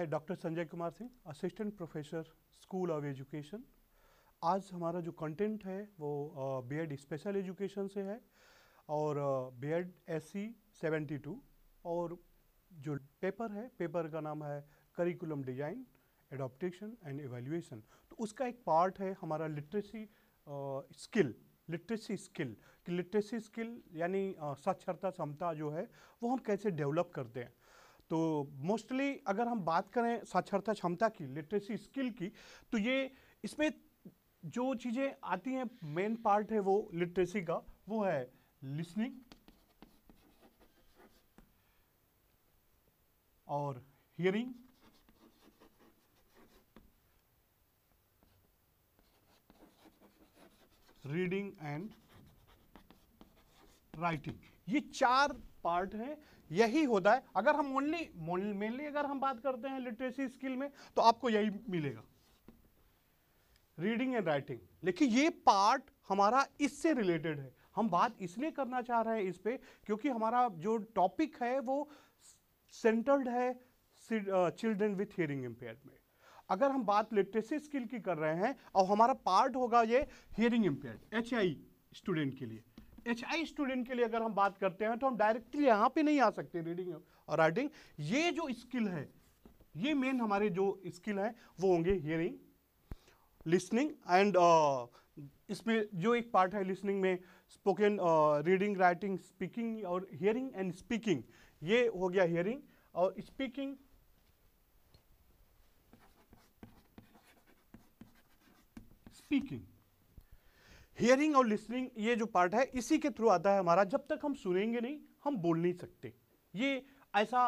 मैं doctor Sanjay Kumar Singh assistant professor school of education आज हमारा जो कंटेंट है वो बी एड स्पेशल एजुकेशन से है और B Ed S seventy two और जो पेपर है पेपर का नाम है curriculum design adoption and evaluation तो उसका एक पार्ट है हमारा लिटरेसी स्किल लिटरेसी स्किल कि लिटरेसी स्किल यानी साक्षरता क्षमता जो है वो हम कैसे डेवलप करते हैं तो मोस्टली अगर हम बात करें साक्षरता क्षमता की लिटरेसी स्किल की तो ये इसमें जो चीज़ें आती हैं मेन पार्ट है वो लिटरेसी का वो है लिसनिंग और हियरिंग रीडिंग एंड राइटिंग ये चार पार्ट हैं यही होता है अगर हम ओनली मेनली अगर हम बात करते हैं लिटरेसी स्किल में तो आपको यही मिलेगा रीडिंग एंड राइटिंग लेकिन ये पार्ट हमारा इससे रिलेटेड है हम बात इसलिए करना चाह रहे हैं इस पर क्योंकि हमारा जो टॉपिक है वो सेंटर्ड है चिल्ड्रेन विथ हियरिंग इम्पेयरमेंट अगर हम बात लिटरेसी स्किल की कर रहे हैं और हमारा पार्ट होगा ये हियरिंग इम्पेयर्ड एच स्टूडेंट के लिए एच आई स्टूडेंट के लिए अगर हम बात करते हैं तो हम डायरेक्टली यहाँ पे नहीं आ सकते रीडिंग और राइटिंग ये जो स्किल है ये मेन हमारे जो स्किल है वो होंगे हियरिंग लिसनिंग एंड इसमें जो एक पार्ट है लिसनिंग में स्पोकन रीडिंग राइटिंग स्पीकिंग और हियरिंग एंड स्पीकिंग ये हो गया हियरिंग और स्पीकिंग स्पीकिंग हियरिंग और लिसनिंग ये जो पार्ट है इसी के थ्रू आता है हमारा जब तक हम सुनेंगे नहीं हम बोल नहीं सकते ये ऐसा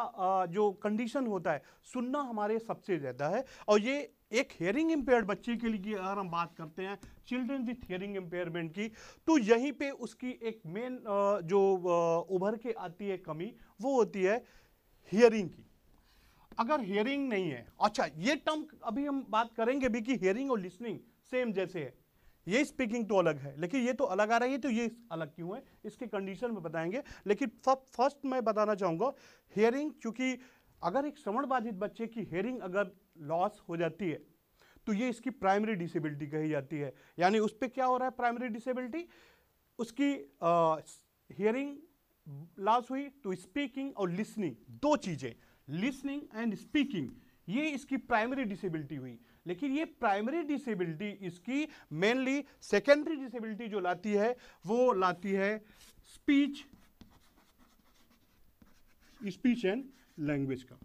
जो कंडीशन होता है सुनना हमारे सबसे ज़्यादा है और ये एक हेयरिंग इम्पेयर बच्चे के लिए अगर हम बात करते हैं चिल्ड्रन विथ हेयरिंग इम्पेयरमेंट की तो यहीं पे उसकी एक मेन जो उभर के आती है कमी वो होती है हेयरिंग की अगर हेयरिंग नहीं है अच्छा ये टर्म अभी हम बात करेंगे भी कि हेयरिंग और लिसनिंग सेम जैसे है ये स्पीकिंग तो अलग है लेकिन ये तो अलग आ रही है तो ये अलग क्यों है इसके कंडीशन में बताएंगे लेकिन फर्स्ट मैं बताना चाहूँगा हेयरिंग क्योंकि अगर एक श्रवण बाधित बच्चे की हेयरिंग अगर लॉस हो जाती है तो ये इसकी प्राइमरी डिसेबिलिटी कही जाती है यानी उस पर क्या हो रहा है प्राइमरी डिसेबिलिटी उसकी हेयरिंग लॉस हुई तो स्पीकिंग और लिसनिंग दो चीज़ें लिसनिंग एंड स्पीकिंग ये इसकी प्राइमरी डिसेबिलिटी हुई लेकिन ये प्राइमरी डिसेबिलिटी इसकी मेनली सेकेंडरी डिसेबिलिटी जो लाती है वो लाती है स्पीच स्पीच एंड लैंग्वेज का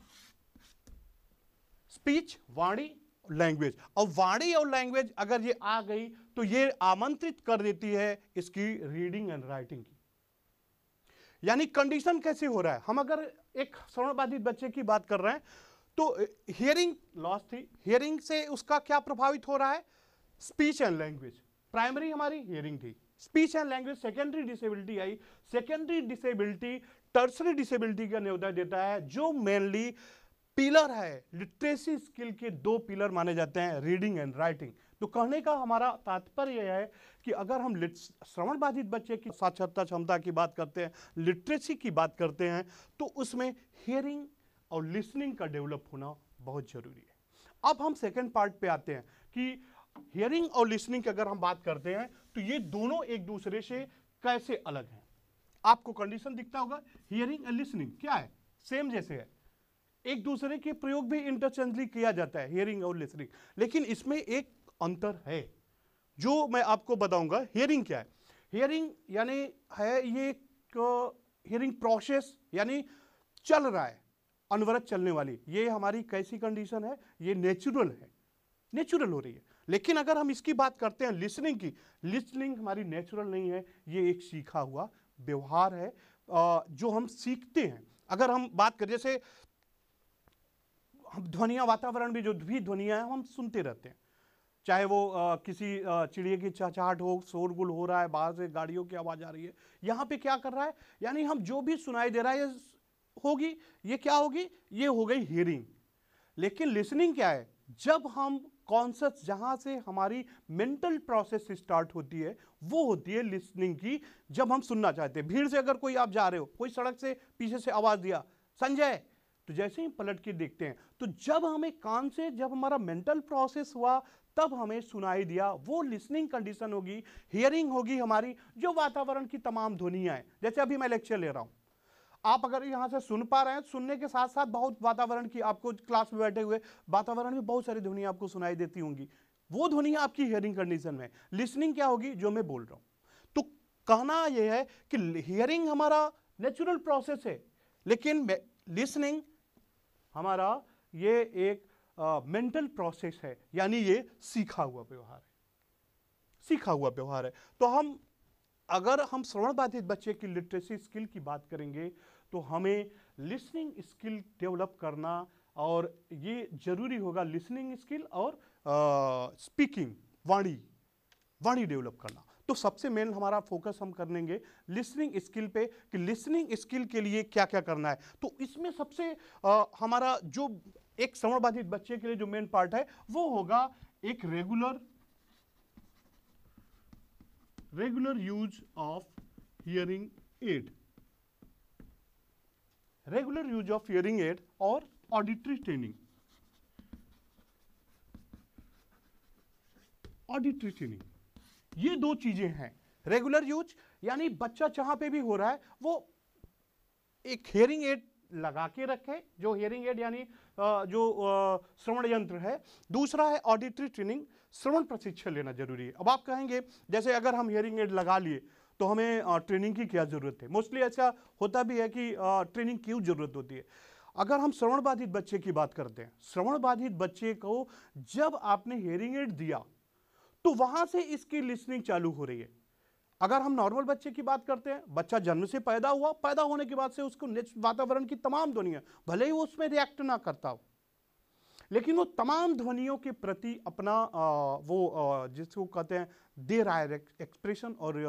स्पीच वाणी लैंग्वेज और वाणी और लैंग्वेज अगर ये आ गई तो ये आमंत्रित कर देती है इसकी रीडिंग एंड राइटिंग की यानी कंडीशन कैसे हो रहा है हम अगर एक बाधित बच्चे की बात कर रहे हैं तो हियरिंग लॉस थी हियरिंग से उसका क्या प्रभावित हो रहा है स्पीच एंड लैंग्वेज प्राइमरी हमारी हियरिंग थी speech and language secondary disability आई सेकेंडरी डिसेबिलिटी टर्सरी डिसेबिलिटी का न्योदय देता है जो मेनली पिलर है लिटरेसी स्किल के दो पिलर माने जाते हैं रीडिंग एंड राइटिंग तो कहने का हमारा तात्पर्य यह है कि अगर हम श्रवण बाधित बच्चे की साक्षरता क्षमता की बात करते हैं लिटरेसी की बात करते हैं तो उसमें हियरिंग और लिसनिंग का डेवलप होना बहुत ज़रूरी है अब हम सेकेंड पार्ट पे आते हैं कि हियरिंग और लिसनिंग की अगर हम बात करते हैं तो ये दोनों एक दूसरे से कैसे अलग हैं आपको कंडीशन दिखता होगा हियरिंग एंड लिसनिंग क्या है सेम जैसे है एक दूसरे के प्रयोग भी इंटरचेंजली किया जाता है हियरिंग और लिसनिंग लेकिन इसमें एक अंतर है जो मैं आपको बताऊंगा हियरिंग क्या है हियरिंग यानी है ये हियरिंग प्रोसेस uh, यानी चल रहा है अनवरत चलने वाली ये हमारी कैसी कंडीशन है ये नेचुरल है नेचुरल हो रही है लेकिन अगर हम इसकी बात करते हैं लिसनिंग की लिसनिंग हमारी नेचुरल नहीं है ये एक सीखा हुआ व्यवहार है जो हम सीखते हैं अगर हम बात करें जैसे हम ध्वनिया वातावरण में जो भी ध्वनिया है हम सुनते रहते हैं चाहे वो आ, किसी चिड़िया की चहचहाट हो शोरगुल हो रहा है बाहर से गाड़ियों की आवाज़ आ रही है यहाँ पे क्या कर रहा है यानी हम जो भी सुनाई दे रहा है होगी ये क्या होगी ये हो गई हियरिंग लेकिन लिसनिंग क्या है जब हम कॉन्सेप्ट जहाँ से हमारी मेंटल प्रोसेस स्टार्ट होती है वो होती है लिसनिंग की जब हम सुनना चाहते हैं भीड़ से अगर कोई आप जा रहे हो कोई सड़क से पीछे से आवाज़ दिया संजय तो जैसे ही पलट के देखते हैं तो जब हमें कान से जब हमारा मेंटल प्रोसेस हुआ तब हमें सुनाई दिया वो लिसनिंग कंडीशन होगी हियरिंग होगी हमारी जो वातावरण की तमाम ध्वनियाँ हैं जैसे अभी मैं लेक्चर ले रहा हूँ आप अगर यहाँ से सुन पा रहे हैं सुनने के साथ साथ बहुत वातावरण की आपको क्लास में बैठे हुए वातावरण में बहुत सारी ध्वनियाँ आपको सुनाई देती होंगी वो ध्वनि आपकी हियरिंग कंडीशन में लिसनिंग क्या होगी जो मैं बोल रहा हूँ तो कहना यह है कि हियरिंग हमारा नेचुरल प्रोसेस है लेकिन लिसनिंग हमारा ये एक मेंटल uh, प्रोसेस है यानी ये सीखा हुआ व्यवहार है सीखा हुआ व्यवहार है तो हम अगर हम श्रवण बाधित बच्चे की लिटरेसी स्किल की बात करेंगे तो हमें लिसनिंग स्किल डेवलप करना और ये जरूरी होगा लिसनिंग स्किल और स्पीकिंग वाणी वाणी डेवलप करना तो सबसे मेन हमारा फोकस हम कर लेंगे लिसनिंग स्किल पे कि लिसनिंग स्किल के लिए क्या क्या करना है तो इसमें सबसे आ, हमारा जो एक श्रवण बाधित बच्चे के लिए जो मेन पार्ट है वो होगा एक regular regular use of hearing aid regular use of hearing aid or auditory training auditory training ये दो चीजें हैं रेगुलर यूज यानी बच्चा जहां पे भी हो रहा है वो एक हेयरिंग एड लगा के रखे जो हेयरिंग एड यानी जो श्रवण यंत्र है दूसरा है ऑडिटरी ट्रेनिंग श्रवण प्रशिक्षण लेना जरूरी है अब आप कहेंगे जैसे अगर हम हियरिंग एड लगा लिए तो हमें ट्रेनिंग की क्या ज़रूरत है मोस्टली ऐसा होता भी है कि ट्रेनिंग क्यों ज़रूरत होती है अगर हम श्रवण बाधित बच्चे की बात करते हैं श्रवण बाधित बच्चे को जब आपने हियरिंग एड दिया तो वहां से इसकी लिसनिंग चालू हो रही है अगर हम नॉर्मल बच्चे की बात करते हैं बच्चा जन्म से पैदा हुआ पैदा होने के बाद से उसको वातावरण की तमाम दुनिया भले ही उसमें रिएक्ट ना करता हो लेकिन वो तमाम ध्वनियों के प्रति अपना आ, वो आ, जिसको कहते हैं दे राय एक्सप्रेशन और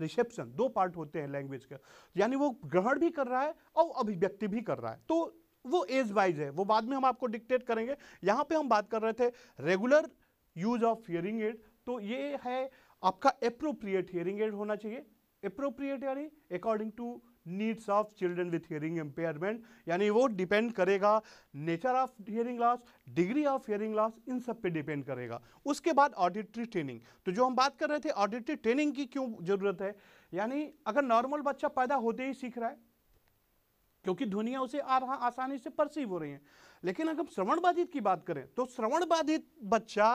रिसेप्शन दो पार्ट होते हैं लैंग्वेज के यानी वो ग्रहण भी कर रहा है और अभिव्यक्ति भी कर रहा है तो वो एज वाइज है वो बाद में हम आपको डिक्टेट करेंगे यहाँ पे हम बात कर रहे थे regular use of hearing aid तो ये है आपका अप्रोप्रिएट हियरिंग एड होना चाहिए अप्रोप्रिएट यानी according to needs of children with hearing impairment यानी वो डिपेंड करेगा nature of hearing loss degree of hearing loss इन सब पे डिपेंड करेगा उसके बाद ऑडिटरी ट्रेनिंग तो जो हम बात कर रहे थे ऑडिटरी ट्रेनिंग की क्यों ज़रूरत है यानी अगर नॉर्मल बच्चा पैदा होते ही सीख रहा है क्योंकि ध्वनिया उसे आ रहा आसानी से परसीव हो रही हैं लेकिन अगर श्रवण बाधित की बात करें तो श्रवण बाधित बच्चा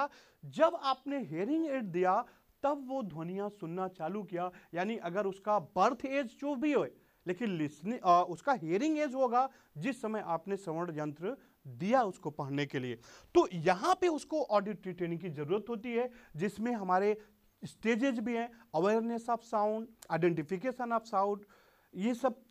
जब आपने हेयरिंग एड दिया तब वो ध्वनियाँ सुनना चालू किया यानी अगर उसका बर्थ एज जो भी हो लेकिन लिसनिंग उसका हियरिंग एज होगा जिस समय आपने श्रवण यंत्र दिया उसको पढ़ने के लिए तो यहाँ पे उसको ऑडिटरी ट्रेनिंग की ज़रूरत होती है जिसमें हमारे स्टेजेज भी हैं awareness of sound identification of sound ये सब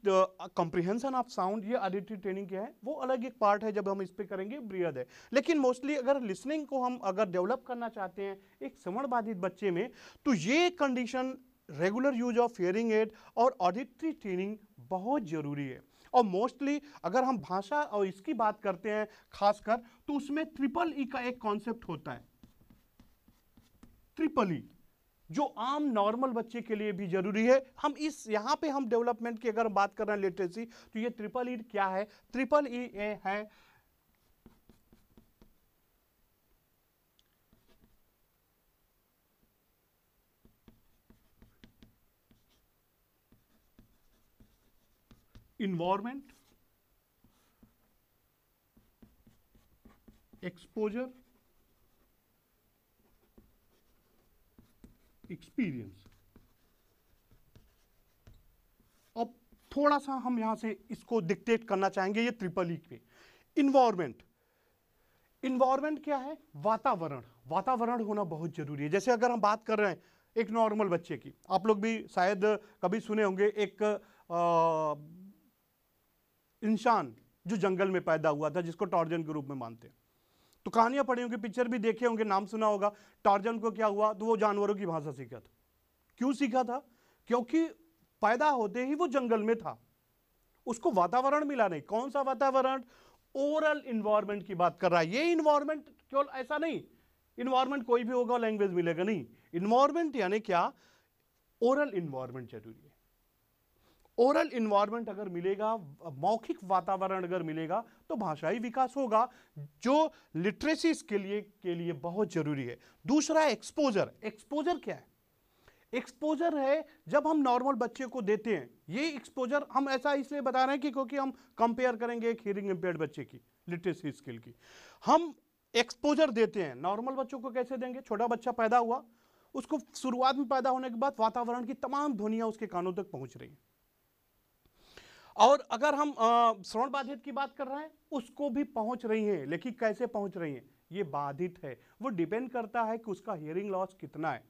कंप्रिहेंशन ऑफ साउंड ये ऑडिटरी ट्रेनिंग क्या है वो अलग एक पार्ट है जब हम इस पर करेंगे ब्रियद है लेकिन मोस्टली अगर लिसनिंग को हम अगर डेवलप करना चाहते हैं एक श्रवण बाधित बच्चे में तो ये condition regular use of hearing aid और ऑडिटरी ट्रेनिंग बहुत ज़रूरी है और मोस्टली अगर हम भाषा और इसकी बात करते हैं खासकर तो उसमें ट्रिपल ई e का एक कॉन्सेप्ट होता है ट्रिपल ई e, जो आम नॉर्मल बच्चे के लिए भी जरूरी है हम इस यहां पे हम डेवलपमेंट की अगर बात कर रहे हैं लिटरेसी तो ये ट्रिपल ई e क्या है ट्रिपल ई ए है environment exposure एक्सपीरियंस अब थोड़ा सा हम यहां से इसको डिक्टेट करना चाहेंगे ये ट्रिपल ई पे इन्वायरमेंट इन्वायरमेंट क्या है वातावरण वातावरण होना बहुत जरूरी है जैसे अगर हम बात कर रहे हैं एक नॉर्मल बच्चे की आप लोग भी शायद कभी सुने होंगे एक आ, इंसान जो जंगल में पैदा हुआ था जिसको टॉर्जन के रूप में मानते हैं तो कहानियां पढ़ी होंगी पिक्चर भी देखे होंगे नाम सुना होगा टॉर्जन को क्या हुआ तो वो जानवरों की भाषा सीखा था क्यों सीखा था क्योंकि पैदा होते ही वो जंगल में था उसको वातावरण मिला नहीं कौन सा वातावरण ओरल इन्वायरमेंट की बात कर रहा है ये इन्वायरमेंट केवल ऐसा नहीं इन्वायरमेंट कोई भी होगा लैंग्वेज मिलेगा नहीं इन्वायरमेंट यानी क्या ओरल इन्वायरमेंट जरूरी है ओरल इन्वायरमेंट अगर मिलेगा मौखिक वातावरण अगर मिलेगा तो भाषाई विकास होगा जो लिटरेसी के लिए के लिए बहुत जरूरी है दूसरा एक्सपोजर एक्सपोजर क्या है एक्सपोजर है जब हम नॉर्मल बच्चे को देते हैं ये एक्सपोजर हम ऐसा इसलिए बता रहे हैं कि क्योंकि हम कंपेयर करेंगे एक हियरिंग इम्पेयर बच्चे की लिटरेसी स्किल की हम एक्सपोजर देते हैं नॉर्मल बच्चों को कैसे देंगे छोटा बच्चा पैदा हुआ उसको शुरुआत में पैदा होने के बाद वातावरण की तमाम ध्वनियाँ उसके कानों तक पहुँच रही हैं और अगर हम श्रवण बाधित की बात कर रहे हैं उसको भी पहुंच रही हैं लेकिन कैसे पहुंच रही हैं ये बाधित है वो डिपेंड करता है कि उसका हियरिंग लॉस कितना है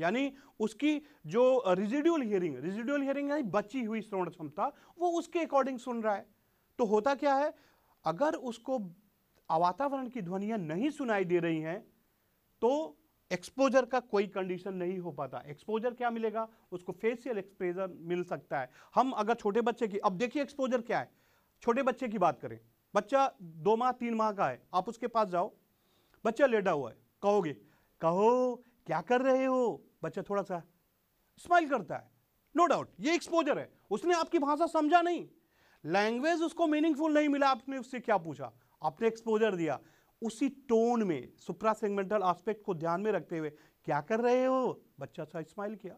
यानी उसकी जो रिजिड्यूल हियरिंग रिजिड्यूल हियरिंग यानी बची हुई श्रवण क्षमता वो उसके अकॉर्डिंग सुन रहा है तो होता क्या है अगर उसको वातावरण की ध्वनियां नहीं सुनाई दे रही हैं तो एक्सपोजर का कोई कंडीशन नहीं हो पाता एक्सपोजर क्या मिलेगा उसको फेसियल एक्सपोजर मिल सकता है हम अगर छोटे बच्चे की अब देखिए एक्सपोजर क्या है छोटे बच्चे की बात करें बच्चा दो माह तीन माह का है आप उसके पास जाओ बच्चा लेटा हुआ है कहोगे कहो क्या कर रहे हो बच्चा थोड़ा सा स्माइल करता है नो no डाउट ये एक्सपोजर है उसने आपकी भाषा समझा नहीं लैंग्वेज उसको मीनिंगफुल नहीं मिला आपने उससे क्या पूछा आपने एक्सपोजर दिया उसी टोन में सुप्रा सेगमेंटल आस्पेक्ट को ध्यान में रखते हुए क्या कर रहे हो बच्चा अच्छा स्माइल किया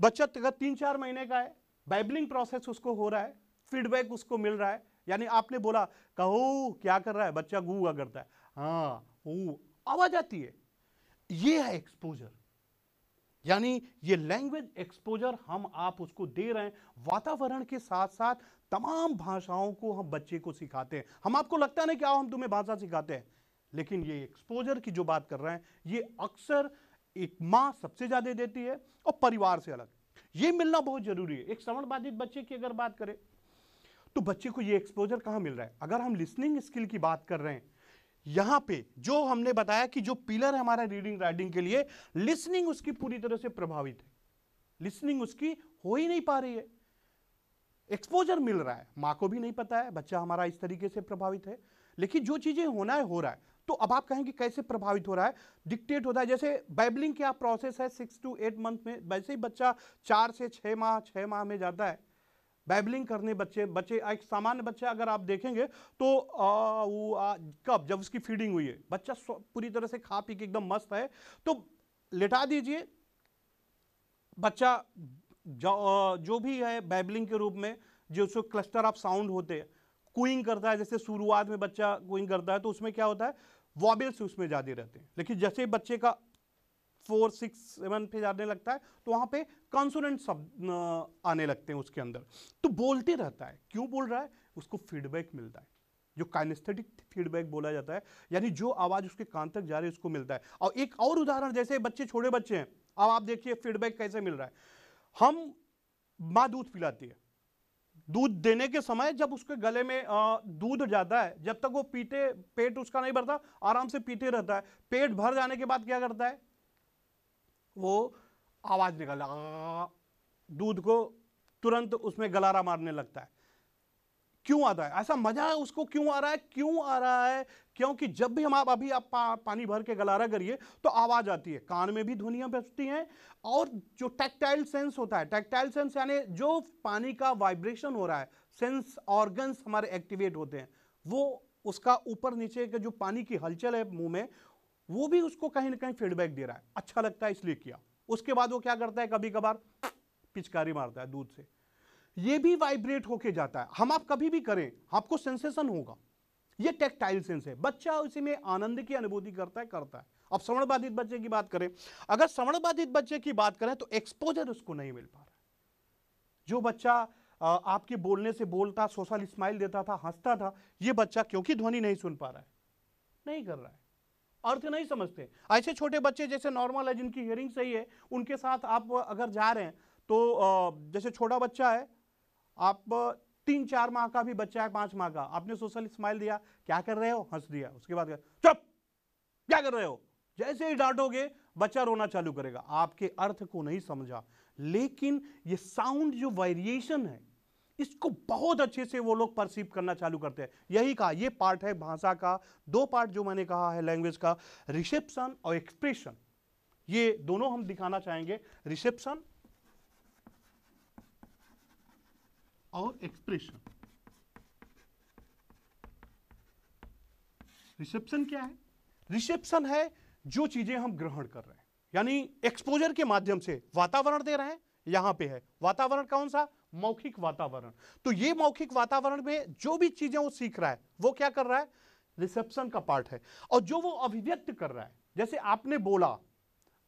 बच्चा अगर तीन चार महीने का है बाइबलिंग प्रोसेस उसको हो रहा है फीडबैक उसको मिल रहा है यानी आपने बोला कहो क्या कर रहा है बच्चा गुआ करता है हाँ आवाज आती है ये है एक्सपोजर यानी ये लैंग्वेज एक्सपोजर हम आप उसको दे रहे हैं वातावरण के साथ साथ तमाम भाषाओं को हम बच्चे को सिखाते हैं हम आपको लगता नहीं कि आओ हम तुम्हें भाषा सिखाते हैं लेकिन ये एक्सपोजर की जो बात कर रहे हैं ये अक्सर एक माँ सबसे ज़्यादा देती है और परिवार से अलग ये मिलना बहुत ज़रूरी है एक श्रवण बाधित बच्चे की अगर बात करें तो बच्चे को ये एक्सपोजर कहाँ मिल रहा है अगर हम लिसनिंग स्किल की बात कर रहे हैं यहां पे जो हमने बताया कि जो पिलर है हमारा रीडिंग राइटिंग के लिए लिसनिंग उसकी पूरी तरह से प्रभावित है लिसनिंग उसकी हो ही नहीं पा रही है एक्सपोजर मिल रहा है माँ को भी नहीं पता है बच्चा हमारा इस तरीके से प्रभावित है लेकिन जो चीज़ें होना है हो रहा है तो अब आप कहेंगे कैसे प्रभावित हो रहा है डिक्टेट होता है जैसे बाइबलिंग क्या प्रोसेस है सिक्स टू एट मंथ में वैसे ही बच्चा चार से छः माह छः माह में जाता है बैबलिंग करने बच्चे बच्चे एक सामान्य बच्चा अगर आप देखेंगे तो आ, वो आ, कब जब उसकी फीडिंग हुई है बच्चा पूरी तरह से खा पी के एकदम मस्त है तो लिटा दीजिए बच्चा जो, जो भी है बैबलिंग के रूप में जो उसको क्लस्टर ऑफ साउंड होते हैं कुइंग करता है जैसे शुरुआत में बच्चा कुइंग करता है तो उसमें क्या होता है वॉबल्स उसमें ज़्यादा रहते हैं लेकिन जैसे बच्चे का फोर सिक्स सेवन पे जाने लगता है तो वहाँ पे कॉन्सोनेंट शब्द आने लगते हैं उसके अंदर तो बोलते रहता है क्यों बोल रहा है उसको फीडबैक मिलता है जो काइनेस्थेटिक फीडबैक बोला जाता है यानी जो आवाज़ उसके कान तक जा रही है उसको मिलता है और एक और उदाहरण जैसे बच्चे छोटे बच्चे हैं अब आप देखिए फीडबैक कैसे मिल रहा है हम माँ दूध पिलाती है दूध देने के समय जब उसके गले में दूध जाता है जब तक वो पीते पेट उसका नहीं भरता आराम से पीते रहता है पेट भर जाने के बाद क्या करता है वो आवाज़ निकल दूध को तुरंत उसमें गलारा मारने लगता है क्यों आता है ऐसा मजा है उसको क्यों आ रहा है क्यों आ रहा है क्योंकि जब भी हम आप अभी आप पा, पानी भर के गलारा करिए तो आवाज़ आती है कान में भी ध्वनिया बजती हैं और जो टैक्टाइल सेंस होता है टैक्टाइल सेंस यानी जो पानी का वाइब्रेशन हो रहा है सेंस ऑर्गन्स हमारे एक्टिवेट होते हैं वो उसका ऊपर नीचे के जो पानी की हलचल है मुंह में वो भी उसको कहीं ना कहीं फीडबैक दे रहा है अच्छा लगता है इसलिए किया उसके बाद वो क्या करता है कभी कभार पिचकारी मारता है दूध से ये भी वाइब्रेट होके जाता है हम आप कभी भी करें आपको सेंसेशन होगा ये टेक्टाइल सेंस है बच्चा उसी में आनंद की अनुभूति करता है करता है अब श्रवण बाधित बच्चे की बात करें अगर श्रवण बाधित बच्चे की बात करें तो एक्सपोजर उसको नहीं मिल पा रहा जो बच्चा आपके बोलने से बोलता सोशल स्माइल देता था हंसता था ये बच्चा क्योंकि ध्वनि नहीं सुन पा रहा है नहीं कर रहा है अर्थ नहीं समझते ऐसे छोटे बच्चे जैसे नॉर्मल है जिनकी हियरिंग सही है उनके साथ आप अगर जा रहे हैं तो जैसे छोटा बच्चा है आप तीन चार माह का भी बच्चा है पांच माह का आपने सोशल स्माइल दिया क्या कर रहे हो हंस दिया उसके बाद चुप क्या कर रहे हो जैसे ही डांटोगे बच्चा रोना चालू करेगा आपके अर्थ को नहीं समझा लेकिन ये साउंड जो वेरिएशन है इसको बहुत अच्छे से वो लोग परसीव करना चालू करते हैं यही कहा ये पार्ट है भाषा का दो पार्ट जो मैंने कहा है लैंग्वेज का रिसेप्शन और एक्सप्रेशन ये दोनों हम दिखाना चाहेंगे रिसेप्शन और एक्सप्रेशन रिसेप्शन क्या है रिसेप्शन है जो चीजें हम ग्रहण कर रहे हैं यानी एक्सपोजर के माध्यम से वातावरण दे रहे हैं यहां पे है वातावरण कौन सा मौखिक वातावरण तो ये मौखिक वातावरण में जो भी चीजें वो सीख रहा है वो क्या कर रहा है रिसेप्शन का पार्ट है और जो वो अभिव्यक्त कर रहा है जैसे आपने बोला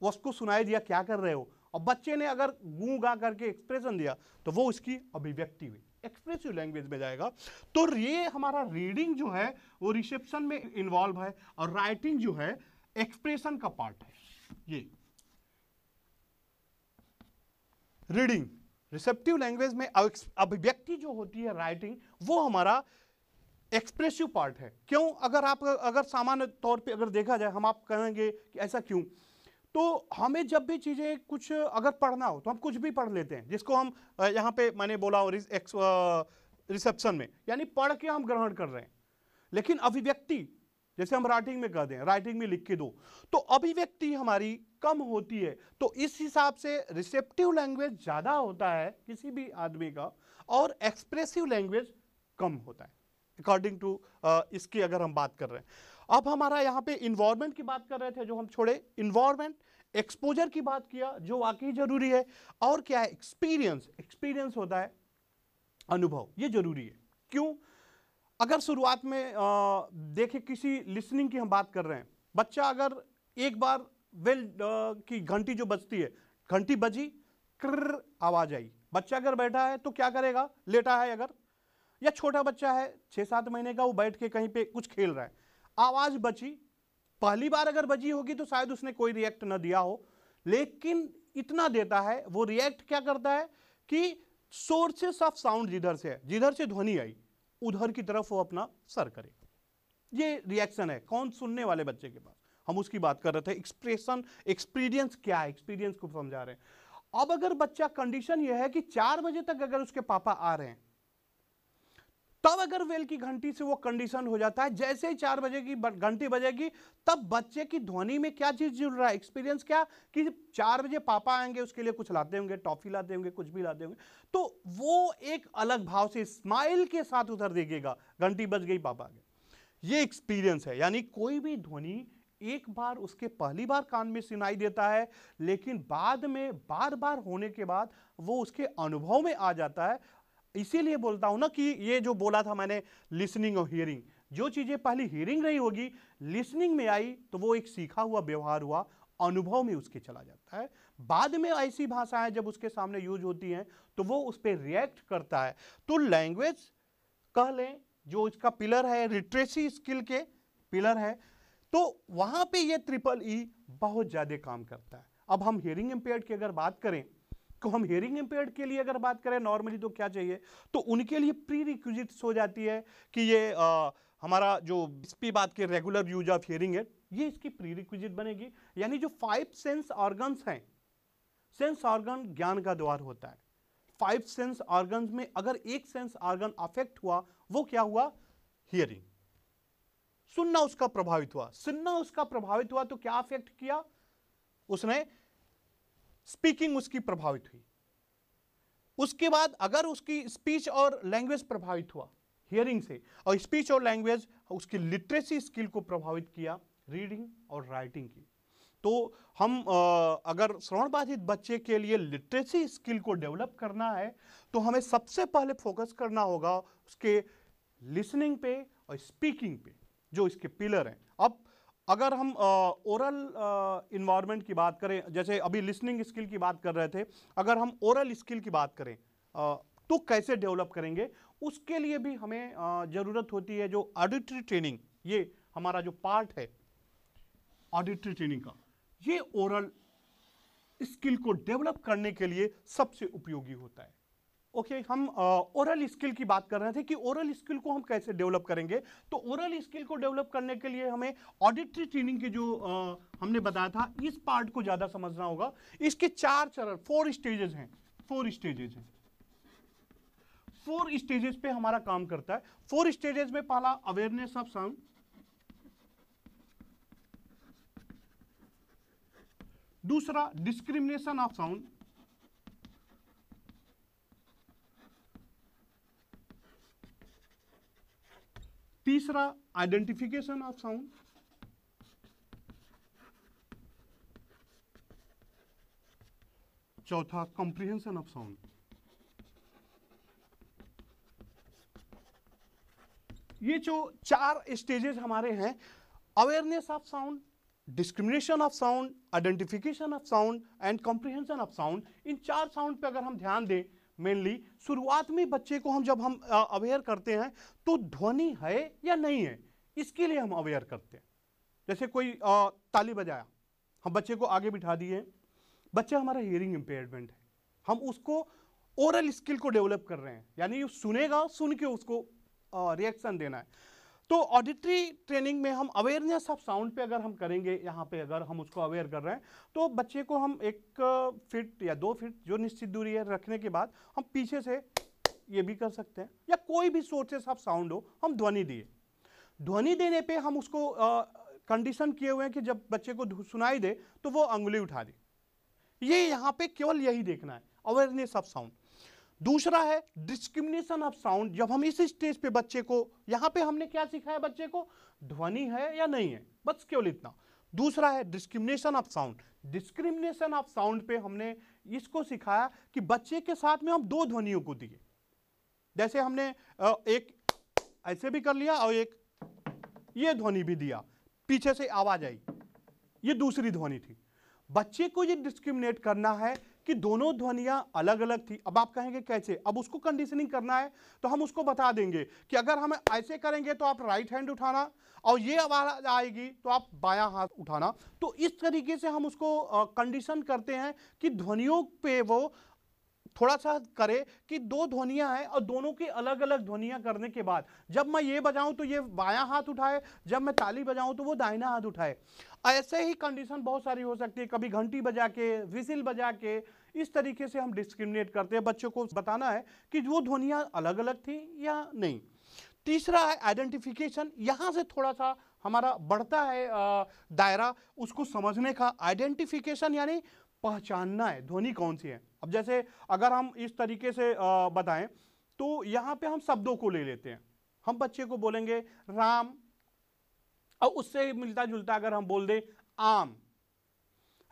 वो उसको सुनाई दिया क्या कर रहे हो और बच्चे ने अगर गू गा करके एक्सप्रेशन दिया तो वो उसकी अभिव्यक्ति हुई एक्सप्रेसिव लैंग्वेज में जाएगा तो ये हमारा रीडिंग जो है वो रिसेप्शन में इन्वॉल्व है और राइटिंग जो है एक्सप्रेशन का पार्ट है ये रीडिंग रिसेप्टिव लैंग्वेज में अभिव्यक्ति जो होती है राइटिंग वो हमारा एक्सप्रेसिव पार्ट है क्यों अगर आप अगर सामान्य तौर पे अगर देखा जाए हम आप कहेंगे कि ऐसा क्यों तो हमें जब भी चीज़ें कुछ अगर पढ़ना हो तो हम कुछ भी पढ़ लेते हैं जिसको हम यहाँ पे मैंने बोला और रिसेप्शन में यानी पढ़ के हम ग्रहण कर रहे हैं लेकिन अभिव्यक्ति जैसे हम राइटिंग में कह दें राइटिंग में लिख के दो तो अभिव्यक्ति हमारी कम होती है तो इस हिसाब से रिसेप्टिव लैंग्वेज ज़्यादा होता है किसी भी आदमी का और एक्सप्रेसिव लैंग्वेज कम होता है अकॉर्डिंग टू इसकी अगर हम बात कर रहे हैं अब हमारा यहाँ पे इन्वायरमेंट की बात कर रहे थे जो हम छोड़े इन्वायरमेंट एक्सपोजर की बात किया जो वाकई जरूरी है और क्या है एक्सपीरियंस एक्सपीरियंस होता है अनुभव ये जरूरी है क्यों अगर शुरुआत में देखें किसी लिसनिंग की हम बात कर रहे हैं बच्चा अगर एक बार वेल की घंटी जो बजती है घंटी बजी क्र आवाज आई बच्चा अगर बैठा है तो क्या करेगा लेटा है अगर या छोटा बच्चा है छः सात महीने का वो बैठ के कहीं पे कुछ खेल रहा है आवाज़ बची पहली बार अगर बजी होगी तो शायद उसने कोई रिएक्ट ना दिया हो लेकिन इतना देता है वो रिएक्ट क्या करता है कि सोर्सेस ऑफ साउंड जिधर से है जिधर से ध्वनि आई उधर की तरफ वो अपना सर करेगा ये रिएक्शन है कौन सुनने वाले बच्चे के पास हम उसकी बात कर रहे थे एक्सप्रेशन एक्सपीरियंस क्या है एक्सपीरियंस को समझा रहे हैं अब अगर बच्चा कंडीशन यह है कि चार बजे तक अगर उसके पापा आ रहे हैं तब अगर वेल की घंटी से वो कंडीशन हो जाता है जैसे ही चार बजे की घंटी बजेगी तब बच्चे की ध्वनि में क्या चीज़ जुड़ रहा है एक्सपीरियंस क्या कि चार बजे पापा आएंगे उसके लिए कुछ लाते होंगे टॉफ़ी लाते होंगे कुछ भी लाते होंगे तो वो एक अलग भाव से स्माइल के साथ उधर देखेगा घंटी बज गई पापा के ये एक्सपीरियंस है यानी कोई भी ध्वनि एक बार उसके पहली बार कान में सुनाई देता है लेकिन बाद में बार बार होने के बाद वो उसके अनुभव में आ जाता है इसीलिए बोलता हूं ना कि ये जो बोला था मैंने लिसनिंग और हियरिंग जो चीज़ें पहले हियरिंग रही होगी लिसनिंग में आई तो वो एक सीखा हुआ व्यवहार हुआ अनुभव में उसके चला जाता है बाद में ऐसी भाषाएं जब उसके सामने यूज होती हैं तो वो उस पर रिएक्ट करता है तो लैंग्वेज कह लें जो उसका पिलर है लिटरेसी स्किल के पिलर है तो वहां पे ये ट्रिपल ई e बहुत ज़्यादा काम करता है अब हम हियरिंग एम्पेयर की अगर बात करें को हम हेयरिंग इम्पेयर के लिए अगर बात करें नॉर्मली तो क्या चाहिए तो उनके लिए प्री रिक्विजिट्स हो जाती है कि ये आ, हमारा जो इसपी बात के regular use of hearing aid ये इसकी प्री रिक्विजिट बनेगी यानी जो फाइव सेंस ऑर्गन्स हैं सेंस ऑर्गन ज्ञान का द्वार होता है फाइव सेंस ऑर्गन में अगर एक सेंस ऑर्गन अफेक्ट हुआ वो क्या हुआ हियरिंग सुनना उसका प्रभावित हुआ सुनना उसका प्रभावित हुआ तो क्या अफेक्ट किया उसने स्पीकिंग उसकी प्रभावित हुई उसके बाद अगर उसकी स्पीच और लैंग्वेज प्रभावित हुआ हियरिंग से और स्पीच और लैंग्वेज उसकी लिटरेसी स्किल को प्रभावित किया रीडिंग और राइटिंग की तो हम अगर श्रवण बाधित बच्चे के लिए लिटरेसी स्किल को डेवलप करना है तो हमें सबसे पहले फोकस करना होगा उसके लिसनिंग पे और स्पीकिंग पे जो इसके पिलर हैं अब अगर हम ओरल इन्वायरमेंट की बात करें जैसे अभी लिसनिंग स्किल की बात कर रहे थे अगर हम ओरल स्किल की बात करें आ, तो कैसे डेवलप करेंगे उसके लिए भी हमें ज़रूरत होती है जो ऑडिटरी ट्रेनिंग ये हमारा जो पार्ट है ऑडिटरी ट्रेनिंग का ये ओरल स्किल को डेवलप करने के लिए सबसे उपयोगी होता है ओके okay, हम ओरल uh, स्किल की बात कर रहे थे कि ओरल स्किल को हम कैसे डेवलप करेंगे तो ओरल स्किल को डेवलप करने के लिए हमें ऑडिटरी ट्रेनिंग के जो uh, हमने बताया था इस पार्ट को ज़्यादा समझना होगा इसके चार चरण फोर स्टेजेस हैं फोर स्टेजेस हैं फोर स्टेजेस पे हमारा काम करता है फोर स्टेजेस में पहला अवेयरनेस ऑफ साउंड दूसरा डिस्क्रिमिनेशन ऑफ साउंड तीसरा आइडेंटिफिकेशन ऑफ साउंड चौथा कॉम्प्रिहेंशन ऑफ साउंड ये जो चार स्टेजेस हमारे हैं awareness of sound discrimination of sound identification of sound and comprehension of sound इन चार साउंड पे अगर हम ध्यान दें मेनली शुरुआत में बच्चे को हम जब हम अवेयर करते हैं तो ध्वनि है या नहीं है इसके लिए हम अवेयर करते हैं जैसे कोई ताली बजाया हम बच्चे को आगे बिठा दिए बच्चा हमारा हियरिंग इम्पेयरमेंट है हम उसको ओरल स्किल को डेवलप कर रहे हैं यानी सुनेगा सुन के उसको रिएक्शन देना है तो ऑडिटरी ट्रेनिंग में हम अवेयरनेस ऑफ साउंड पे अगर हम करेंगे यहाँ पे अगर हम उसको अवेयर कर रहे हैं तो बच्चे को हम एक फिट या दो फिट जो निश्चित दूरी है रखने के बाद हम पीछे से ये भी कर सकते हैं या कोई भी सोर्सेस ऑफ साउंड हो हम ध्वनि दिए ध्वनि देने पे हम उसको कंडीशन किए हुए हैं कि जब बच्चे को सुनाई दे तो वो अंगुली उठा दे ये यहाँ पे केवल यही देखना है अवेयरनेस ऑफ साउंड दूसरा है डिस्क्रिमिनेशन ऑफ साउंड जब हम इस स्टेज पे बच्चे को यहाँ पे हमने क्या सिखाया बच्चे को ध्वनि है या नहीं है बस केवल इतना दूसरा है discrimination of sound discrimination of sound पे हमने इसको सिखाया कि बच्चे के साथ में हम दो ध्वनियों को दिए जैसे हमने एक ऐसे भी कर लिया और एक ये ध्वनि भी दिया पीछे से आवाज आई ये दूसरी ध्वनि थी बच्चे को ये डिस्क्रिमिनेट करना है कि दोनों ध्वनियां अलग अलग थी अब आप कहेंगे कैसे अब उसको कंडीशनिंग करना है तो हम उसको बता देंगे कि अगर हम ऐसे करेंगे तो आप राइट हैंड उठाना और ये आवाज आएगी तो आप बायां हाथ उठाना तो इस तरीके से हम उसको कंडीशन करते हैं कि ध्वनियों पे वो थोड़ा सा करे कि दो ध्वनिया हैं और दोनों की अलग अलग ध्वनिया करने के बाद जब मैं ये बजाऊं तो ये बायां हाथ उठाए जब मैं ताली बजाऊं तो वो दाहिना हाथ उठाए ऐसे ही कंडीशन बहुत सारी हो सकती है कभी घंटी बजा के विसिल बजा के इस तरीके से हम डिस्क्रिमिनेट करते हैं बच्चों को बताना है कि वो ध्वनियाँ अलग अलग थी या नहीं तीसरा है आइडेंटिफिकेशन यहाँ से थोड़ा सा हमारा बढ़ता है दायरा उसको समझने का आइडेंटिफिकेशन यानी पहचानना है ध्वनि कौन सी है अब जैसे अगर हम इस तरीके से बताएं तो यहाँ पे हम शब्दों को ले लेते हैं हम बच्चे को बोलेंगे राम और उससे मिलता जुलता अगर हम बोल दें आम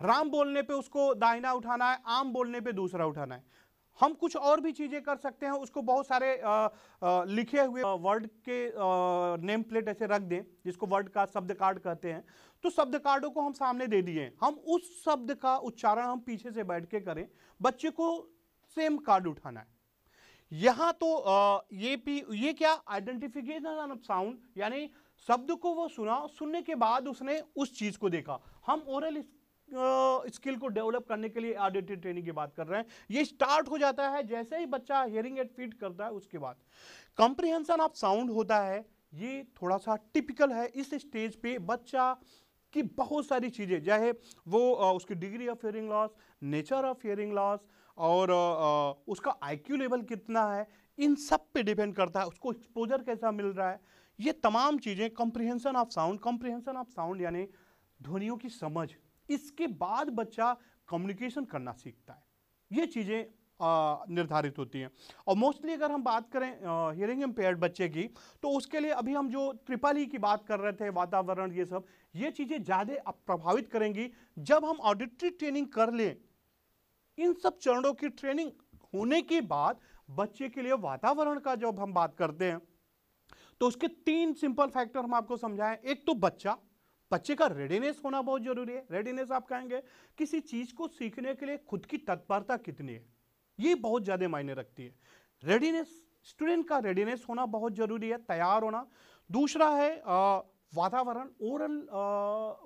राम बोलने पे उसको दाहिना उठाना है आम बोलने पे दूसरा उठाना है हम कुछ और भी चीज़ें कर सकते हैं उसको बहुत सारे आ, आ, लिखे हुए वर्ड के आ, नेम प्लेट ऐसे रख दें जिसको वर्ड का शब्द कार्ड कहते हैं तो शब्द कार्डों को हम सामने दे दिए हम उस शब्द का उच्चारण हम पीछे से बैठ के करें बच्चे को सेम कार्ड उठाना है यहाँ तो आ, ये पी ये क्या आइडेंटिफिकेशन ऑफ साउंड यानी शब्द को वो सुना सुनने के बाद उसने उस चीज़ को देखा हम ओरल स्किल को डेवलप करने के लिए आडिटिव ट्रेनिंग की बात कर रहे हैं ये स्टार्ट हो जाता है जैसे ही बच्चा हेयरिंग एड फीड करता है उसके बाद कंप्रिहेंसन ऑफ साउंड होता है ये थोड़ा सा टिपिकल है इस स्टेज पे बच्चा की बहुत सारी चीज़ें चाहे वो उसकी degree of hearing loss nature of hearing loss और उसका आईक्यू लेवल कितना है इन सब पे डिपेंड करता है उसको एक्सपोजर कैसा मिल रहा है ये तमाम चीज़ें comprehension of sound comprehension of sound यानी ध्वनियों की समझ इसके बाद बच्चा कम्युनिकेशन करना सीखता है ये चीज़ें निर्धारित होती हैं और मोस्टली अगर हम बात करें हियरिंग एम्पेयर्ड बच्चे की तो उसके लिए अभी हम जो ट्रिपल ई की बात कर रहे थे वातावरण ये सब ये चीज़ें ज़्यादा प्रभावित करेंगी जब हम ऑडिटरी ट्रेनिंग कर लें इन सब चरणों की ट्रेनिंग होने के बाद बच्चे के लिए वातावरण का जब हम बात करते हैं तो उसके तीन सिंपल फैक्टर हम आपको समझाएं एक तो बच्चा बच्चे का रेडीनेस होना बहुत जरूरी है रेडीनेस आप कहेंगे किसी चीज़ को सीखने के लिए खुद की तत्परता कितनी है ये बहुत ज़्यादा मायने रखती है रेडीनेस स्टूडेंट का रेडीनेस होना बहुत ज़रूरी है तैयार होना दूसरा है वातावरण ओरल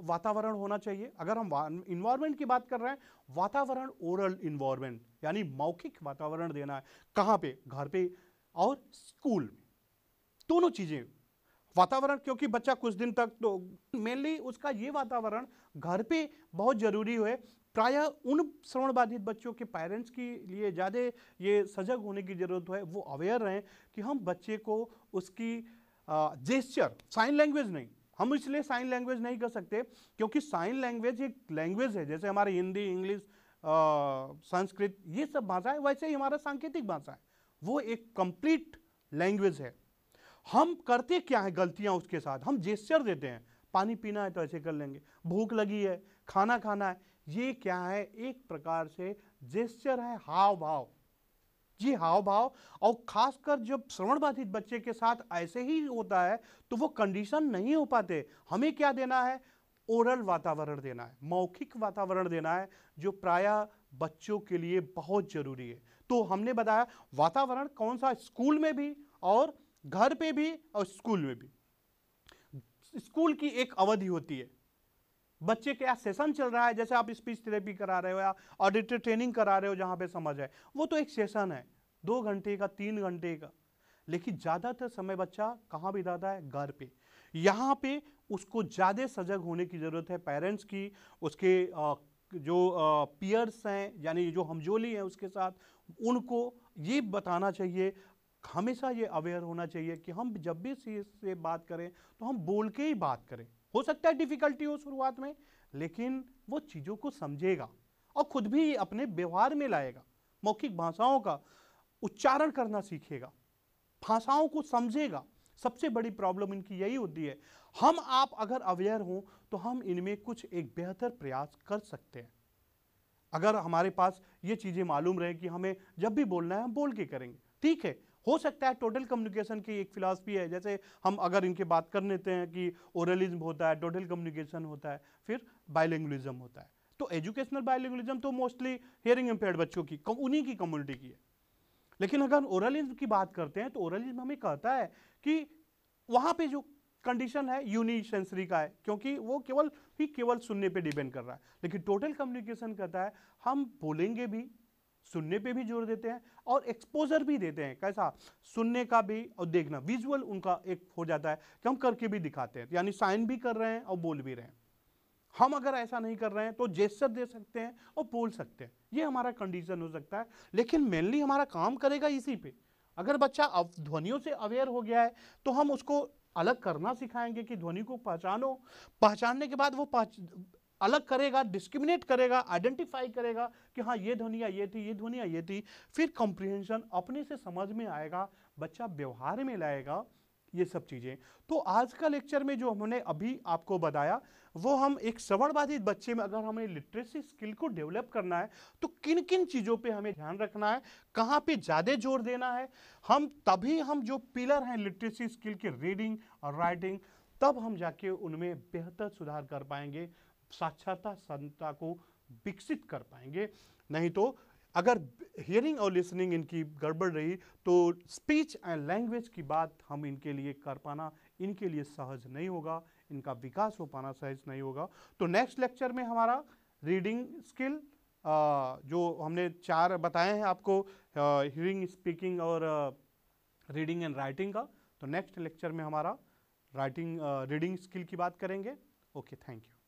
वातावरण होना चाहिए अगर हम इन्वायरमेंट की बात कर रहे हैं वातावरण ओरल इन्वायरमेंट यानी मौखिक वातावरण देना है कहाँ पे घर पे और स्कूल में दोनों चीज़ें वातावरण क्योंकि बच्चा कुछ दिन तक तो मेनली उसका ये वातावरण घर पे बहुत ज़रूरी है प्रायः उन श्रवण बाधित बच्चों के पेरेंट्स के लिए ज़्यादा ये सजग होने की ज़रूरत है वो अवेयर रहें कि हम बच्चे को उसकी जेस्चर साइन लैंग्वेज नहीं हम इसलिए साइन लैंग्वेज नहीं कर सकते क्योंकि साइन लैंग्वेज एक लैंग्वेज है जैसे हमारे हिंदी इंग्लिश संस्कृत ये सब भाषा है वैसे ही हमारा सांकेतिक भाषा है वो एक कंप्लीट लैंग्वेज है हम करते क्या है गलतियां उसके साथ हम जेस्चर देते हैं पानी पीना है तो ऐसे कर लेंगे भूख लगी है खाना खाना है ये क्या है एक प्रकार से जेस्चर है हाव भाव जी हाव भाव और खासकर जब श्रवण बाधित बच्चे के साथ ऐसे ही होता है तो वो कंडीशन नहीं हो पाते हमें क्या देना है ओरल वातावरण देना है मौखिक वातावरण देना है जो प्रायः बच्चों के लिए बहुत ज़रूरी है तो हमने बताया वातावरण कौन सा स्कूल में भी और घर पे भी और स्कूल में भी स्कूल की एक अवधि होती है बच्चे क्या सेशन चल रहा है जैसे आप स्पीच थेरेपी करा रहे हो या ऑडिटर ट्रेनिंग करा रहे हो जहाँ पे समझ है वो तो एक सेशन है दो घंटे का तीन घंटे का लेकिन ज़्यादातर समय बच्चा कहाँ भी जाता है घर पे यहाँ पे उसको ज़्यादा सजग होने की ज़रूरत है पेरेंट्स की उसके जो पियर्स हैं यानी जो हमजोली हैं उसके साथ उनको ये बताना चाहिए हमेशा ये अवेयर होना चाहिए कि हम जब भी सी से बात करें तो हम बोल के ही बात करें हो सकता है डिफ़िकल्टी हो शुरुआत में लेकिन वो चीज़ों को समझेगा और खुद भी अपने व्यवहार में लाएगा मौखिक भाषाओं का उच्चारण करना सीखेगा भाषाओं को समझेगा सबसे बड़ी प्रॉब्लम इनकी यही होती है हम आप अगर अवेयर हों तो हम इनमें कुछ एक बेहतर प्रयास कर सकते हैं अगर हमारे पास ये चीज़ें मालूम रहे कि हमें जब भी बोलना है हम बोल के करेंगे ठीक है हो सकता है टोटल कम्युनिकेशन की एक फिलासफी है जैसे हम अगर इनके बात कर लेते हैं कि ओरलिज्म होता है टोटल कम्युनिकेशन होता है फिर बायलिंगलिज्म होता है तो एजुकेशनल बायलिंगलिज्म तो मोस्टली हेयरिंग इम्पेयर्ड बच्चों की उन्हीं की कम्युनिटी की है लेकिन अगर ओरलिज्म की बात करते हैं तो ओरलिज्म हमें कहता है कि वहाँ पे जो कंडीशन है यूनिशेंसरी का है क्योंकि वो केवल ही केवल सुनने पे डिपेंड कर रहा है लेकिन टोटल कम्युनिकेशन कहता है हम बोलेंगे भी सुनने पे भी जोर देते हैं और एक्सपोजर भी देते हैं कैसा सुनने का भी और देखना विजुअल उनका एक हो जाता है कि हम करके भी दिखाते हैं यानी साइन भी कर रहे हैं और बोल भी रहे हैं हम अगर ऐसा नहीं कर रहे हैं तो जेस्टर दे सकते हैं और बोल सकते हैं ये हमारा कंडीशन हो सकता है लेकिन मेनली हमारा काम करेगा इसी पे अगर बच्चा अब ध्वनियों से अवेयर हो गया है तो हम उसको अलग करना सिखाएंगे कि ध्वनि को पहचानो पहचानने के बाद वो अलग करेगा डिस्क्रिमिनेट करेगा आइडेंटिफाई करेगा कि हाँ ये ध्वनिया ये थी ये ध्वनिया ये थी फिर कॉम्प्रिहेंशन अपने से समझ में आएगा बच्चा व्यवहार में लाएगा ये सब चीज़ें तो आज का लेक्चर में जो हमने अभी आपको बताया वो हम एक सवर्णबाधित बच्चे में अगर हमें लिटरेसी स्किल को डेवलप करना है तो किन किन चीज़ों पे हमें ध्यान रखना है कहाँ पे ज़्यादा जोर देना है हम तभी हम जो पिलर हैं लिटरेसी स्किल के रीडिंग और राइटिंग तब हम जाके उनमें बेहतर सुधार कर पाएंगे साक्षरता संता को विकसित कर पाएंगे नहीं तो अगर हियरिंग और लिसनिंग इनकी गड़बड़ रही तो स्पीच एंड लैंग्वेज की बात हम इनके लिए कर पाना इनके लिए सहज नहीं होगा इनका विकास हो पाना सहज नहीं होगा तो नेक्स्ट लेक्चर में हमारा रीडिंग स्किल जो हमने चार बताए हैं आपको हियरिंग स्पीकिंग और रीडिंग एंड राइटिंग का तो नेक्स्ट लेक्चर में हमारा राइटिंग रीडिंग स्किल की बात करेंगे ओके थैंक यू